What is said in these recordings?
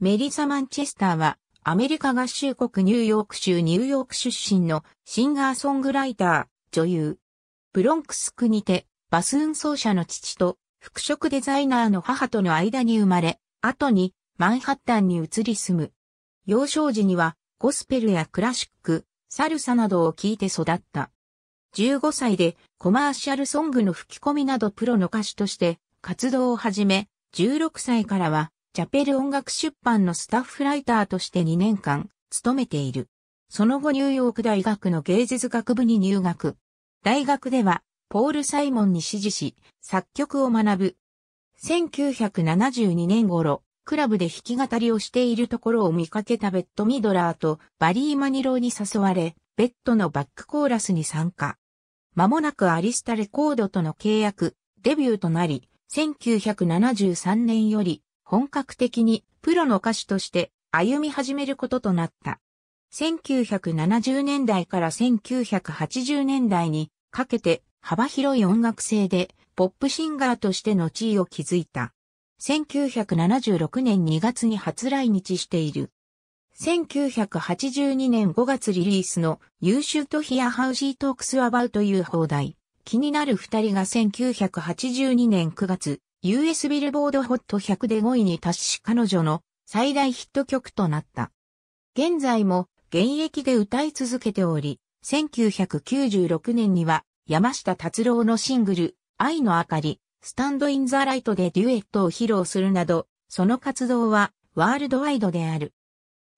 メリサ・マンチェスターは、アメリカ合衆国ニューヨーク州ニューヨーク出身のシンガーソングライター、女優。ブロンクスクにて、バスーン奏者の父と、服飾デザイナーの母との間に生まれ、後にマンハッタンに移り住む。幼少時には、ゴスペルやクラシック、サルサなどを聴いて育った。15歳でコマーシャルソングの吹き込みなどプロの歌手として活動を始め、16歳からはチャペル音楽出版のスタッフライターとして2年間、勤めている。その後ニューヨーク大学の芸術学部に入学。大学では、ポール・サイモンに指示し、作曲を学ぶ。1972年頃、クラブで弾き語りをしているところを見かけたベッド・ミドラーとバリー・マニローに誘われ、ベッドのバックコーラスに参加。間もなくアリスタレコードとの契約、デビューとなり、1973年より本格的にプロの歌手として歩み始めることとなった。1970年代から1980年代にかけて幅広い音楽性でポップシンガーとしての地位を築いた。1976年2月に初来日している。1982年5月リリースの You Should Hear How She Talks About という放題。気になる二人が1982年9月、US ビルボードホット100で5位に達し彼女の最大ヒット曲となった。現在も現役で歌い続けており、1996年には山下達郎のシングル、愛の明かり、スタンドインザライトでデュエットを披露するなど、その活動はワールドワイドである。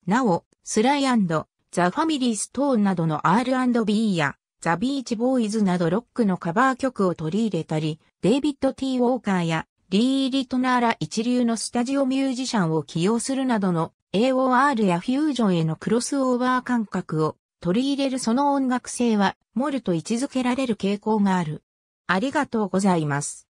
なお、スライザ・ファミリー・ストーンなどの R&B やザ・ビーチ・ボーイズなどロックのカバー曲を取り入れたり、デイビッド・ティー・ウォーカーやリー・リトナーら一流のスタジオミュージシャンを起用するなどの AOR やフュージョンへのクロスオーバー感覚を取り入れるその音楽性はモルと位置づけられる傾向がある。ありがとうございます。